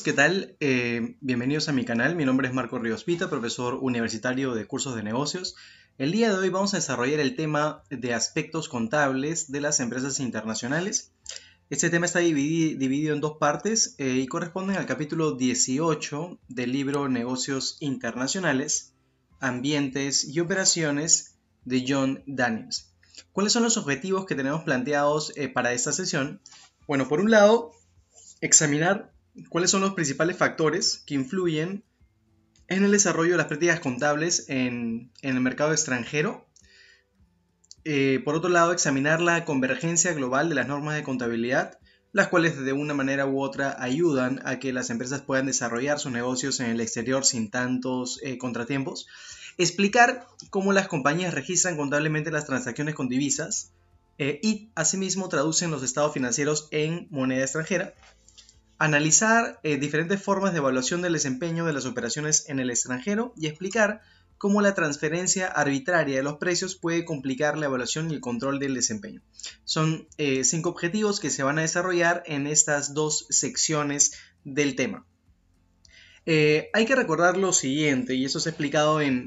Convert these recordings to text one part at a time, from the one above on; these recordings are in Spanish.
¿qué tal? Eh, bienvenidos a mi canal, mi nombre es Marco Ríos Pita profesor universitario de cursos de negocios. El día de hoy vamos a desarrollar el tema de aspectos contables de las empresas internacionales. Este tema está dividido en dos partes eh, y corresponde al capítulo 18 del libro Negocios Internacionales, Ambientes y Operaciones de John Daniels. ¿Cuáles son los objetivos que tenemos planteados eh, para esta sesión? Bueno, por un lado, examinar cuáles son los principales factores que influyen en el desarrollo de las prácticas contables en, el mercado extranjero. Eh, por otro lado, examinar la convergencia global de las normas de contabilidad, las cuales de una manera u otra ayudan a que las empresas puedan desarrollar sus negocios en el exterior sin tantos eh, contratiempos. Explicar cómo las compañías registran contablemente las transacciones con divisas eh, y asimismo traducen los estados financieros en moneda extranjera analizar eh, diferentes formas de evaluación del desempeño de las operaciones en el extranjero y explicar cómo la transferencia arbitraria de los precios puede complicar la evaluación y el control del desempeño. Son eh, cinco objetivos que se van a desarrollar en estas dos secciones del tema. Eh, hay que recordar lo siguiente, y eso se ha explicado en,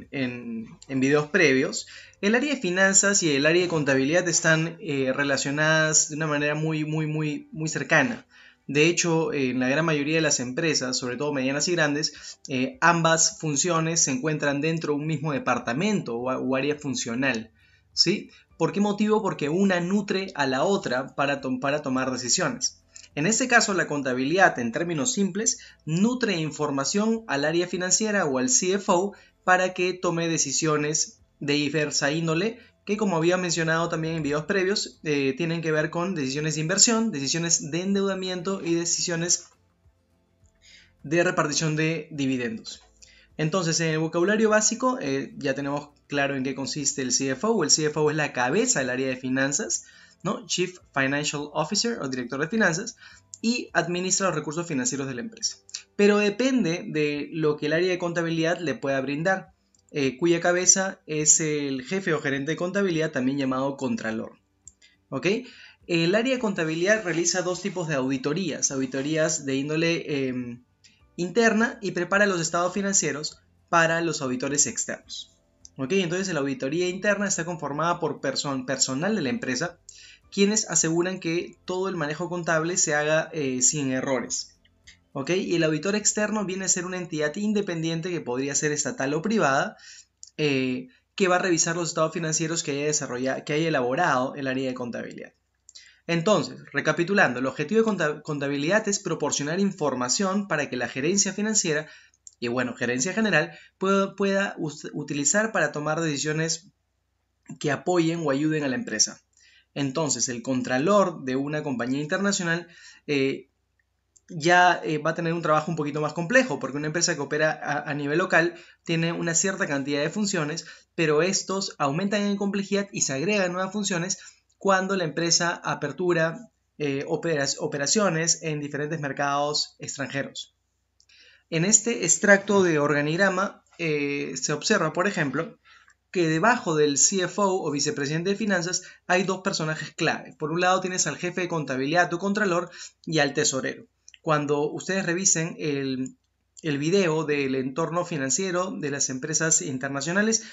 videos previos, el área de finanzas y el área de contabilidad están relacionadas de una manera muy, muy, muy, muy cercana. De hecho, en la gran mayoría de las empresas, sobre todo medianas y grandes, eh, ambas funciones se encuentran dentro de un mismo departamento o, área funcional. ¿sí? ¿Por qué motivo? Porque una nutre a la otra para, para tomar decisiones. En este caso, la contabilidad, en términos simples, nutre información al área financiera o al CFO para que tome decisiones de diversa índole que como había mencionado también en videos previos, eh, tienen que ver con decisiones de inversión, decisiones de endeudamiento y decisiones de repartición de dividendos. Entonces, en el vocabulario básico eh, ya tenemos claro en qué consiste el CFO. El CFO es la cabeza del área de finanzas, ¿no? Chief Financial Officer o director de finanzas y administra los recursos financieros de la empresa. Pero depende de lo que el área de contabilidad le pueda brindar. Eh, cuya cabeza es el jefe o gerente de contabilidad, también llamado contralor. ¿Ok? El área de contabilidad realiza dos tipos de auditorías, auditorías de índole em, interna y prepara los estados financieros para los auditores externos. ¿Ok? Entonces la auditoría interna está conformada por personal de la empresa, quienes aseguran que todo el manejo contable se haga eh, sin errores. Y el auditor externo viene a ser una entidad independiente que podría ser estatal o privada, eh, que va a revisar los estados financieros que haya, desarrollado, que haya elaborado el área de contabilidad. Entonces, recapitulando, el objetivo de contabilidad es proporcionar información para que la gerencia financiera y, bueno, gerencia general pueda, utilizar para tomar decisiones que apoyen o ayuden a la empresa. Entonces, el contralor de una compañía internacional eh, ya eh, va a tener un trabajo un poquito más complejo, porque una empresa que opera a, nivel local tiene una cierta cantidad de funciones, pero estos aumentan en complejidad y se agregan nuevas funciones cuando la empresa apertura eh, operaciones en diferentes mercados extranjeros. En este extracto de organigrama eh, se observa, por ejemplo, que debajo del CFO o vicepresidente de finanzas hay dos personajes clave. Por un lado tienes al jefe de contabilidad tu contralor y al tesorero. Cuando ustedes revisen el, video del entorno financiero de las empresas internacionales,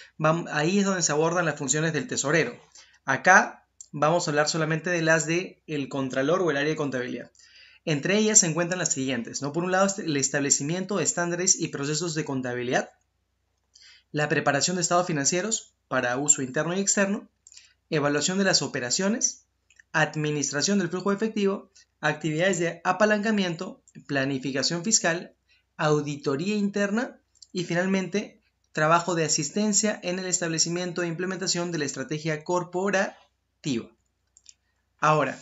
ahí es donde se abordan las funciones del tesorero. Acá vamos a hablar solamente de las de el contralor o el área de contabilidad. Entre ellas se encuentran las siguientes, ¿no? Por un lado, este, el establecimiento de estándares y procesos de contabilidad, la preparación de estados financieros para uso interno y externo, evaluación de las operaciones, administración del flujo efectivo, actividades de apalancamiento, planificación fiscal, auditoría interna y finalmente trabajo de asistencia en el establecimiento e implementación de la estrategia corporativa. Ahora,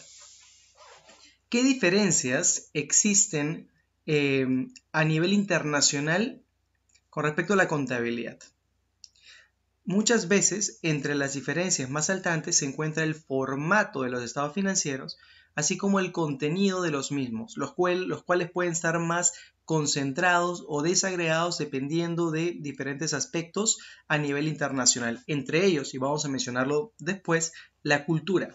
¿qué diferencias existen eh, a nivel internacional con respecto a la contabilidad? Muchas veces, entre las diferencias más saltantes se encuentra el formato de los estados financieros, así como el contenido de los mismos, los, los cuales pueden estar más concentrados o desagregados dependiendo de diferentes aspectos a nivel internacional. Entre ellos, y vamos a mencionarlo después, la cultura.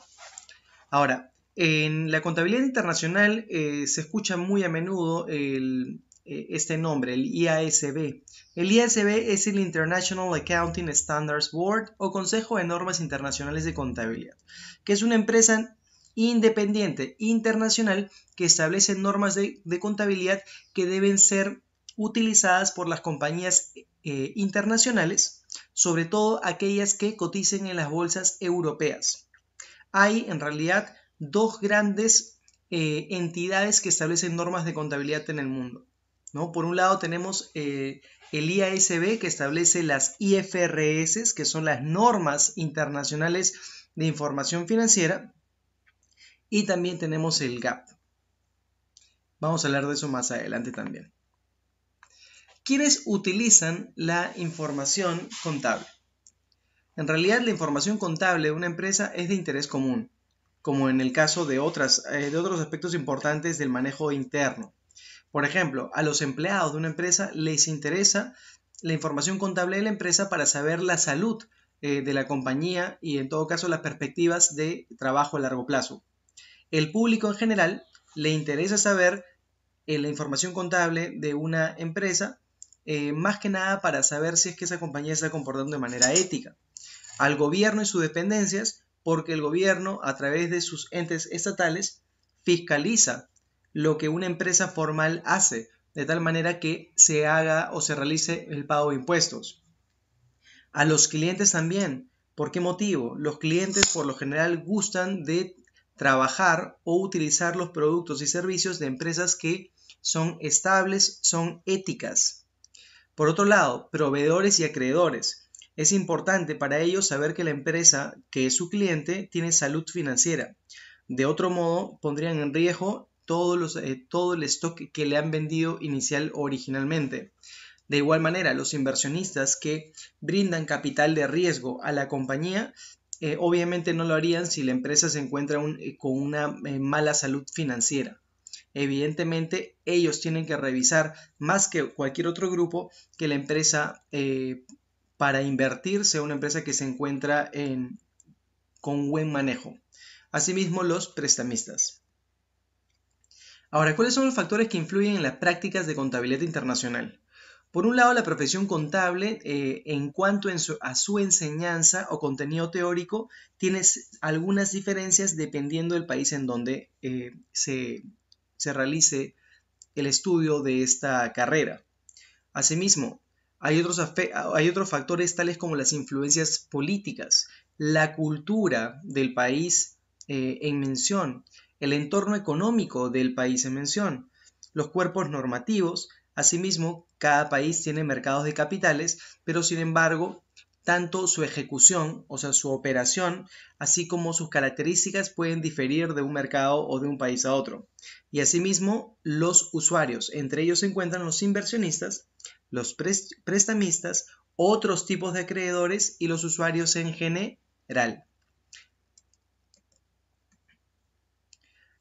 Ahora, en la contabilidad internacional eh, se escucha muy a menudo el, eh, este nombre, el IASB. El IASB es el International Accounting Standards Board o Consejo de Normas Internacionales de Contabilidad, que es una empresa independiente internacional que establece normas de, contabilidad que deben ser utilizadas por las compañías eh, internacionales, sobre todo aquellas que coticen en las bolsas europeas. Hay en realidad dos grandes eh, entidades que establecen normas de contabilidad en el mundo. Por un lado tenemos eh, el IASB que establece las IFRS, que son las normas internacionales de información financiera, y también tenemos el GAP. Vamos a hablar de eso más adelante también. ¿Quiénes utilizan la información contable? En realidad la información contable de una empresa es de interés común, como en el caso de, eh, de otros aspectos importantes del manejo interno. Por ejemplo, a los empleados de una empresa les interesa la información contable de la empresa para saber la salud eh, de la compañía y en todo caso las perspectivas de trabajo a largo plazo. El público en general le interesa saber eh, la información contable de una empresa eh, más que nada para saber si es que esa compañía está comportando de manera ética. Al gobierno y sus dependencias, porque el gobierno, a través de sus entes estatales, fiscaliza lo que una empresa formal hace, de tal manera que se haga o se realice el pago de impuestos. A los clientes también. ¿Por qué motivo? Los clientes por lo general gustan de trabajar o utilizar los productos y servicios de empresas que son estables, son éticas. Por otro lado, proveedores y acreedores. Es importante para ellos saber que la empresa que es su cliente tiene salud financiera. De otro modo, pondrían en riesgo todos eh, todo el stock que le han vendido inicial originalmente. De igual manera, los inversionistas que brindan capital de riesgo a la compañía, eh, obviamente no lo harían si la empresa se encuentra eh, con una mala salud financiera. Evidentemente, ellos tienen que revisar más que cualquier otro grupo que la empresa para invertir sea una empresa que se encuentra con buen manejo. Asimismo, los prestamistas. Ahora, ¿cuáles son los factores que influyen en las prácticas de contabilidad internacional? Por un lado, la profesión contable, eh, en cuanto a su enseñanza o contenido teórico, tiene algunas diferencias dependiendo del país en donde eh, se, realice el estudio de esta carrera. Asimismo, hay otros, hay otros factores tales como las influencias políticas, la cultura del país eh, en mención, el entorno económico del país en mención, los cuerpos normativos, asimismo, cada país tiene mercados de capitales, pero sin embargo, tanto su ejecución, o sea, su operación, así como sus características pueden diferir de un mercado o de un país a otro. Y asimismo, los usuarios, entre ellos se encuentran los inversionistas, los prestamistas, otros tipos de acreedores y los usuarios en general.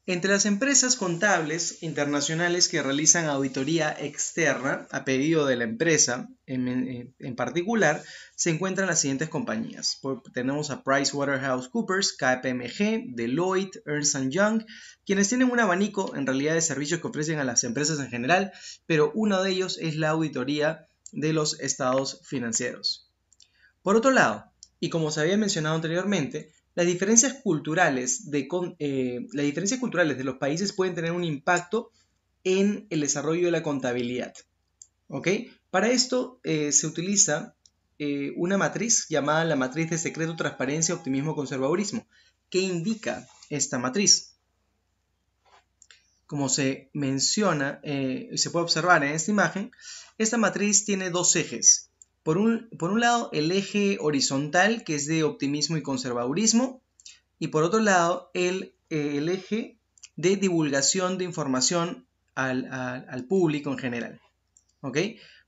Entre las empresas contables internacionales que realizan auditoría externa a pedido de la empresa en, particular, se encuentran las siguientes compañías. tenemos a PricewaterhouseCoopers, KPMG, Deloitte, Ernst Young, quienes tienen un abanico en realidad de servicios que ofrecen a las empresas en general, pero uno de ellos es la auditoría de los estados financieros. Por otro lado, y como se había mencionado anteriormente, eh, las diferencias culturales de, los países pueden tener un impacto en el desarrollo de la contabilidad. Para esto eh, se utiliza eh, una matriz llamada la matriz de secreto, transparencia, optimismo, conservadurismo. ¿Qué indica esta matriz? Como se menciona se puede observar en esta imagen, esta matriz tiene dos ejes. Por un, lado, el eje horizontal, que es de optimismo y conservadurismo, y por otro lado, el, eh, eje de divulgación de información al, público en general.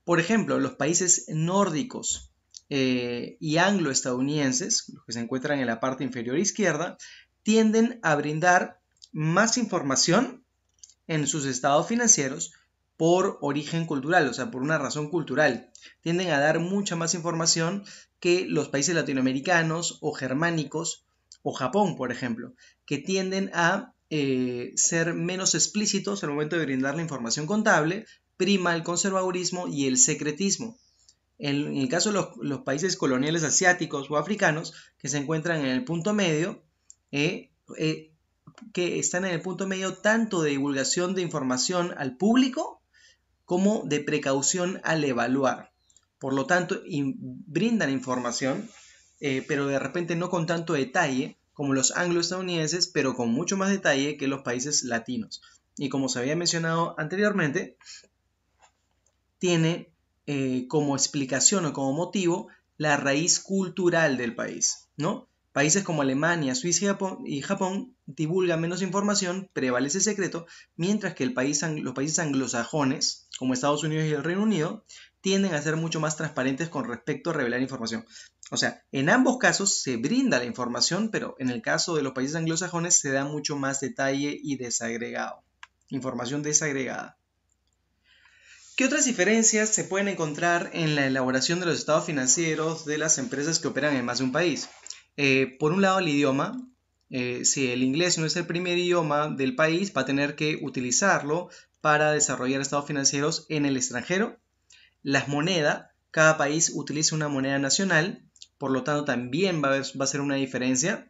Por ejemplo, los países nórdicos eh, y angloestadounidenses, los que se encuentran en la parte inferior izquierda, tienden a brindar más información en sus estados financieros por origen cultural, o sea, por una razón cultural. Tienden a dar mucha más información que los países latinoamericanos o germánicos o Japón, por ejemplo, que tienden a eh, ser menos explícitos al momento de brindar la información contable, prima el conservadurismo y el secretismo. En, el caso de los, países coloniales asiáticos o africanos, que se encuentran en el punto medio, eh, eh, que están en el punto medio tanto de divulgación de información al público como de precaución al evaluar. Por lo tanto, brindan información, eh, pero de repente no con tanto detalle como los angloestadounidenses, pero con mucho más detalle que los países latinos. Y como se había mencionado anteriormente, tiene eh, como explicación o como motivo la raíz cultural del país, ¿no? Países como Alemania, Suiza y Japón, divulgan menos información, prevalece el secreto, mientras que los países anglosajones, como Estados Unidos y el Reino Unido, tienden a ser mucho más transparentes con respecto a revelar información. O sea, en ambos casos se brinda la información, pero en el caso de los países anglosajones se da mucho más detalle y desagregado. Información desagregada. ¿Qué otras diferencias se pueden encontrar en la elaboración de los estados financieros de las empresas que operan en más de un país? Eh, por un lado, el idioma. Eh, si el inglés no es el primer idioma del país, va a tener que utilizarlo para desarrollar estados financieros en el extranjero. Las monedas, cada país utiliza una moneda nacional, por lo tanto también va a, ser una diferencia.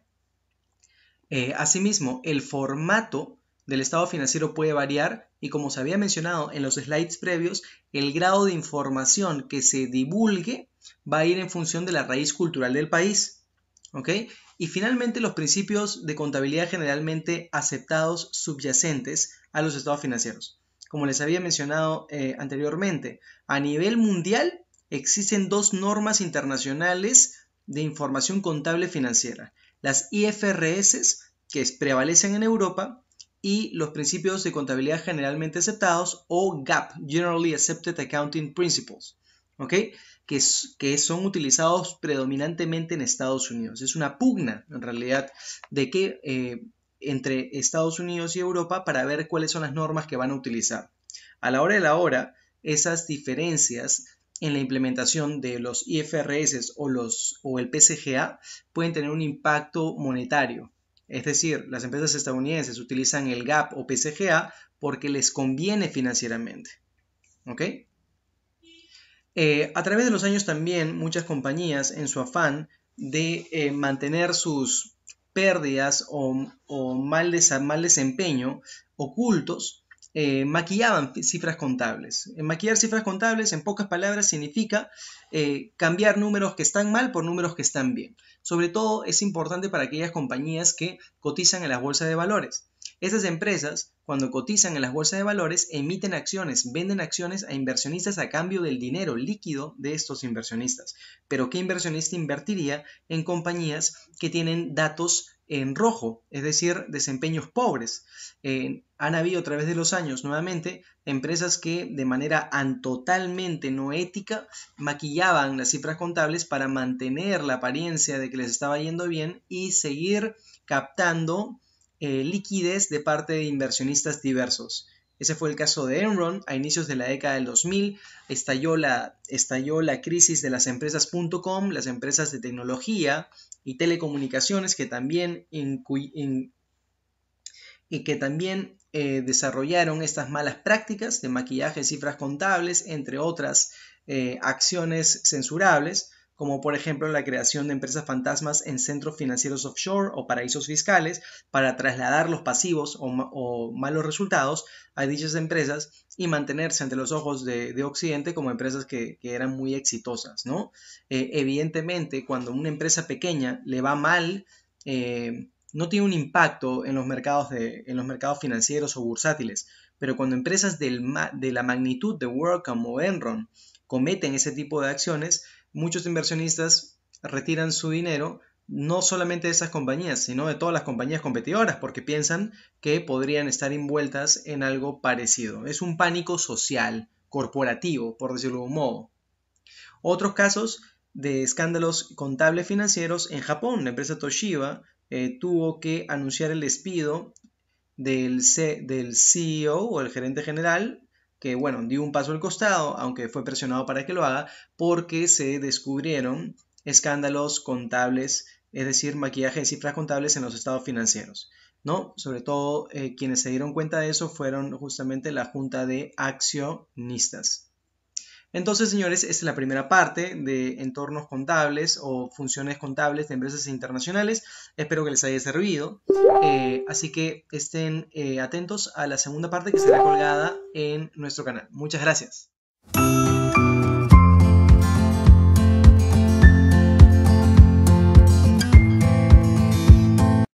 Eh, asimismo, el formato del estado financiero puede variar y como se había mencionado en los slides previos, el grado de información que se divulgue va a ir en función de la raíz cultural del país. Y finalmente los principios de contabilidad generalmente aceptados subyacentes a los estados financieros. Como les había mencionado eh, anteriormente, a nivel mundial existen dos normas internacionales de información contable financiera, las IFRS que prevalecen en Europa y los principios de contabilidad generalmente aceptados o GAP, Generally Accepted Accounting Principles. ¿ok? Que, son utilizados predominantemente en Estados Unidos. Es una pugna, en realidad, de que eh, entre Estados Unidos y Europa para ver cuáles son las normas que van a utilizar. A la hora de la hora, esas diferencias en la implementación de los IFRS o, el PCGA pueden tener un impacto monetario. Es decir, las empresas estadounidenses utilizan el GAP o PCGA porque les conviene financieramente. ¿Ok? Eh, a través de los años también muchas compañías en su afán de eh, mantener sus pérdidas o, mal, desempeño ocultos, eh, maquillaban cifras contables. Maquillar cifras contables, en pocas palabras, significa cambiar números que están mal por números que están bien. Sobre todo es importante para aquellas compañías que cotizan en las bolsas de valores. Esas empresas, cuando cotizan en las bolsas de valores, emiten acciones, venden acciones a inversionistas a cambio del dinero líquido de estos inversionistas. Pero ¿qué inversionista invertiría en compañías que tienen datos en rojo, es decir, desempeños pobres. Eh, han habido a través de los años, nuevamente, empresas que de manera totalmente no ética maquillaban las cifras contables para mantener la apariencia de que les estaba yendo bien y seguir captando eh, liquidez de parte de inversionistas diversos. Ese fue el caso de Enron. A inicios de la década del 2000 estalló la, estalló la crisis de las empresas.com, las empresas de tecnología y telecomunicaciones que también, que también eh, desarrollaron estas malas prácticas de maquillaje cifras contables, entre otras eh, acciones censurables como por ejemplo la creación de empresas fantasmas en centros financieros offshore o paraísos fiscales para trasladar los pasivos o, malos resultados a dichas empresas y mantenerse ante los ojos de, Occidente como empresas que, eran muy exitosas, ¿no? Eh, evidentemente, cuando una empresa pequeña le va mal, eh, no tiene un impacto en los mercados, en los mercados financieros o bursátiles, pero cuando empresas de la magnitud de WorldCom o Enron cometen ese tipo de acciones, muchos inversionistas retiran su dinero no solamente de esas compañías, sino de todas las compañías competidoras, porque piensan que podrían estar envueltas en algo parecido. Es un pánico social, corporativo, por decirlo de un modo. Otros casos de escándalos contables financieros en Japón, la empresa Toshiba eh, tuvo que anunciar el despido del, del CEO o el gerente general que bueno, dio un paso al costado, aunque fue presionado para que lo haga, porque se descubrieron escándalos contables, es decir, maquillaje de cifras contables en los estados financieros. ¿no? Sobre todo eh, quienes se dieron cuenta de eso fueron justamente la junta de accionistas. Entonces, señores, esta es la primera parte de entornos contables o funciones contables de empresas internacionales. Espero que les haya servido. Eh, así que estén eh, atentos a la segunda parte que será colgada en nuestro canal. Muchas gracias.